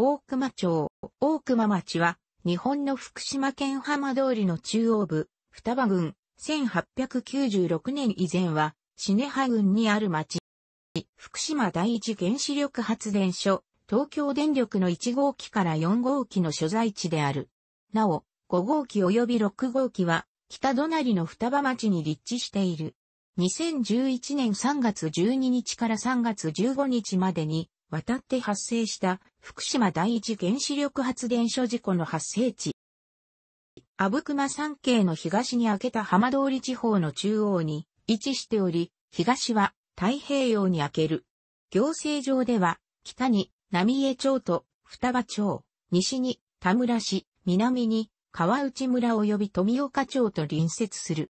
大熊町。大熊町は、日本の福島県浜通りの中央部、双葉郡、1896年以前は、シハ郡にある町。福島第一原子力発電所、東京電力の1号機から4号機の所在地である。なお、5号機及び6号機は、北隣の双葉町に立地している。2011年3月12日から3月15日までに、渡って発生した福島第一原子力発電所事故の発生地。阿武隈山系の東に開けた浜通り地方の中央に位置しており、東は太平洋に開ける。行政上では、北に浪江町と双葉町、西に田村市、南に川内村及び富岡町と隣接する。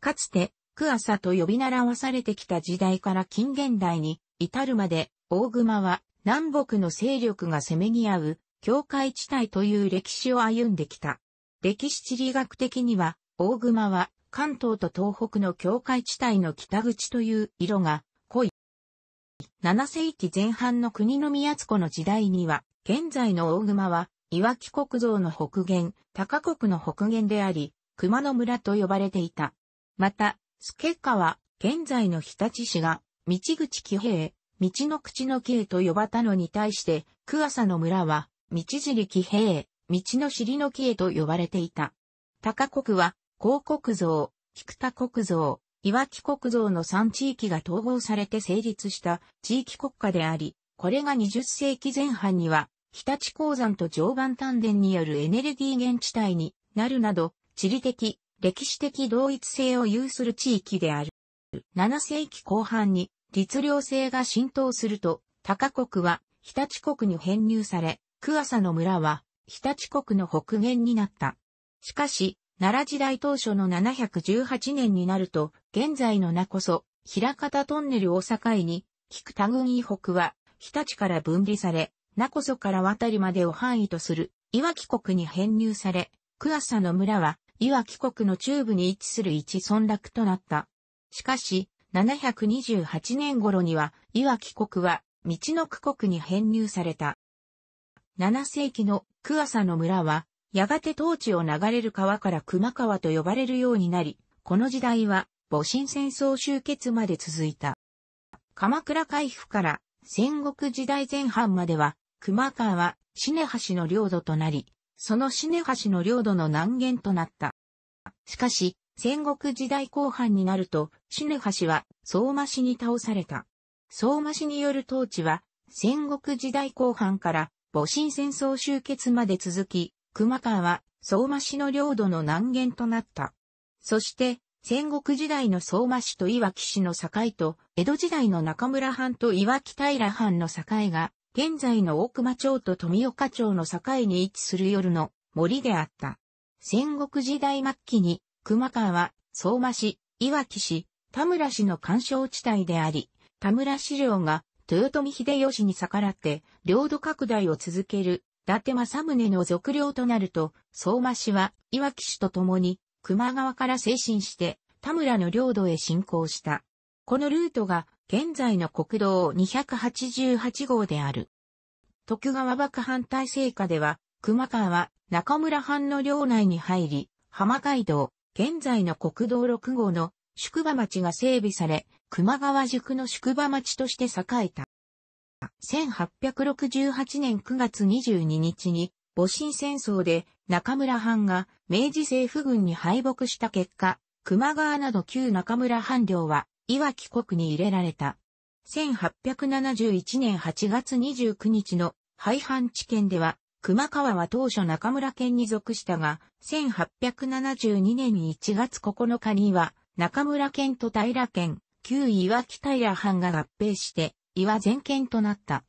かつて、区朝と呼び習わされてきた時代から近現代に至るまで大熊は南北の勢力がせめぎ合う境界地帯という歴史を歩んできた。歴史地理学的には大熊は関東と東北の境界地帯の北口という色が濃い。7世紀前半の国の宮津湖の時代には、現在の大熊は、岩木国造の北限、高国の北限であり、熊野村と呼ばれていた。また、助川、現在の日立市が、道口騎平、道の口の刑と呼ばたのに対して、クアサの村は、道尻騎兵、道の尻の刑と呼ばれていた。高国は、広国像、菊田国像、岩木国像の3地域が統合されて成立した地域国家であり、これが20世紀前半には、日立鉱山と常磐丹田によるエネルギー源地帯になるなど、地理的、歴史的同一性を有する地域である。7世紀後半に律令制が浸透すると、高国は日立国に編入され、ク佐サの村は日立国の北限になった。しかし、奈良時代当初の718年になると、現在の名こそ、平方トンネルを境に、菊田郡以北は、日立から分離され、名こそから渡りまでを範囲とする、岩木国に編入され、ク佐サの村は、岩木国の中部に位置する一村落となった。しかし、728年頃には、岩木国は、道の区国に編入された。7世紀の桑佐の村は、やがて当地を流れる川から熊川と呼ばれるようになり、この時代は、戊辰戦争終結まで続いた。鎌倉海府から戦国時代前半までは、熊川は、シネ橋の領土となり、そのシネ橋の領土の南限となった。しかし、戦国時代後半になると、シネハ氏は相馬氏に倒された。相馬氏による統治は、戦国時代後半から戊辰戦争終結まで続き、熊川は相馬氏の領土の難言となった。そして、戦国時代の相馬市と岩木市の境と、江戸時代の中村藩と岩木平藩の境が、現在の大熊町と富岡町の境に位置する夜の森であった。戦国時代末期に熊川、相馬市、岩木市、田村市の干渉地帯であり、田村市領が豊臣秀吉に逆らって領土拡大を続ける伊達政宗の属領となると、相馬市は岩木市と共に熊川から精神して田村の領土へ進行した。このルートが現在の国道288号である。徳川幕藩体制下では、熊川は中村藩の領内に入り、浜街道、現在の国道6号の宿場町が整備され、熊川宿の宿場町として栄えた。1868年9月22日に、戊辰戦争で中村藩が明治政府軍に敗北した結果、熊川など旧中村藩領は、岩木国に入れられた。1871年8月29日の廃藩地県では、熊川は当初中村県に属したが、1872年1月9日には、中村県と平県、旧岩木平藩が合併して、岩全県となった。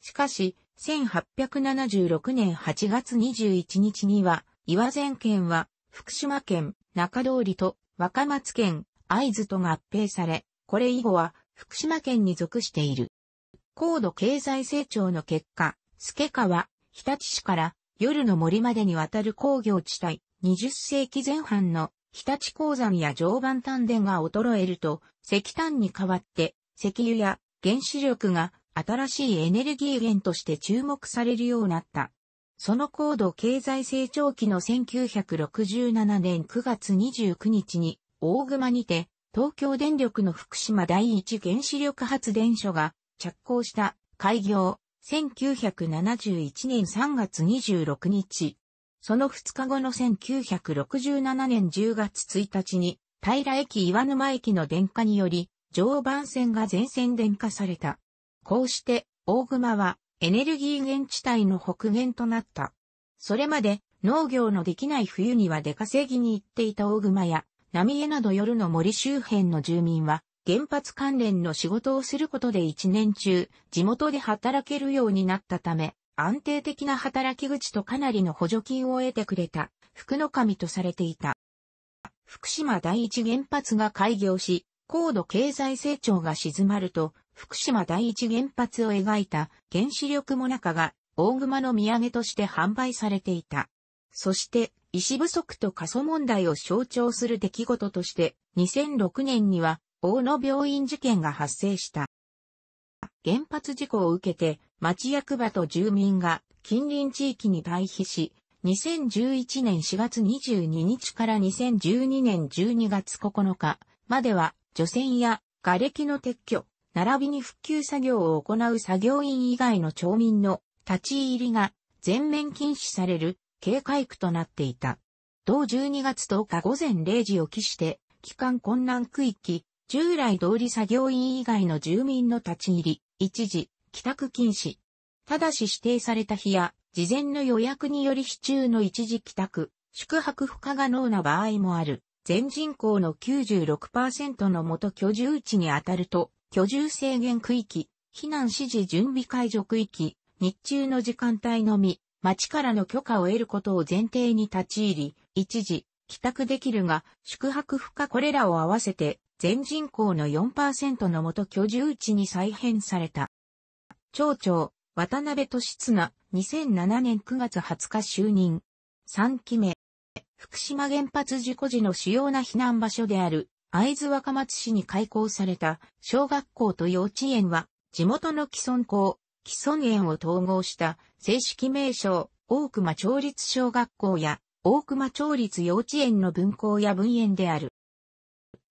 しかし、1876年8月21日には、岩全県は、福島県、中通りと、若松県、合津と合併され、これ以後は、福島県に属している。高度経済成長の結果、助川、日立市から夜の森までにわたる工業地帯、20世紀前半の日立鉱山や常磐炭田が衰えると、石炭に代わって石油や原子力が新しいエネルギー源として注目されるようになった。その高度経済成長期の1967年9月29日に大熊にて東京電力の福島第一原子力発電所が着工した開業1971年3月26日、その2日後の1967年10月1日に、平駅岩沼駅の電化により、常磐線が全線電化された。こうして、大熊はエネルギー源地帯の北限となった。それまで農業のできない冬には出稼ぎに行っていた大熊や、浪江など夜の森周辺の住民は、原発関連の仕事をすることで1年中、地元で働けるようになったため、安定的な働き口とかなりの補助金を得てくれた、福の神とされていた。福島第一原発が開業し、高度経済成長が静まると、福島第一原発を描いた原子力もなかが大熊の土産として販売されていた。そして、医師不足と過疎問題を象徴する出来事として、2006年には大野病院事件が発生した。原発事故を受けて、町役場と住民が近隣地域に退避し、2011年4月22日から2012年12月9日までは除染や瓦礫の撤去、並びに復旧作業を行う作業員以外の町民の立ち入りが全面禁止される警戒区となっていた。同12月10日午前0時を期して、帰還困難区域、従来通り作業員以外の住民の立ち入り、一時、帰宅禁止。ただし指定された日や、事前の予約により市中の一時帰宅、宿泊不可が能な場合もある。全人口の96%の元居住地にあたると、居住制限区域、避難指示準備解除区域、日中の時間帯のみ、町からの許可を得ることを前提に立ち入り、一時、帰宅できるが、宿泊不可これらを合わせて、全人口の4%の元居住地に再編された。町長、渡辺俊綱、2007年9月20日就任。3期目。福島原発事故時の主要な避難場所である、会津若松市に開校された小学校と幼稚園は、地元の既存校、既存園を統合した正式名称、大熊町立小学校や、大熊町立幼稚園の分校や分園である。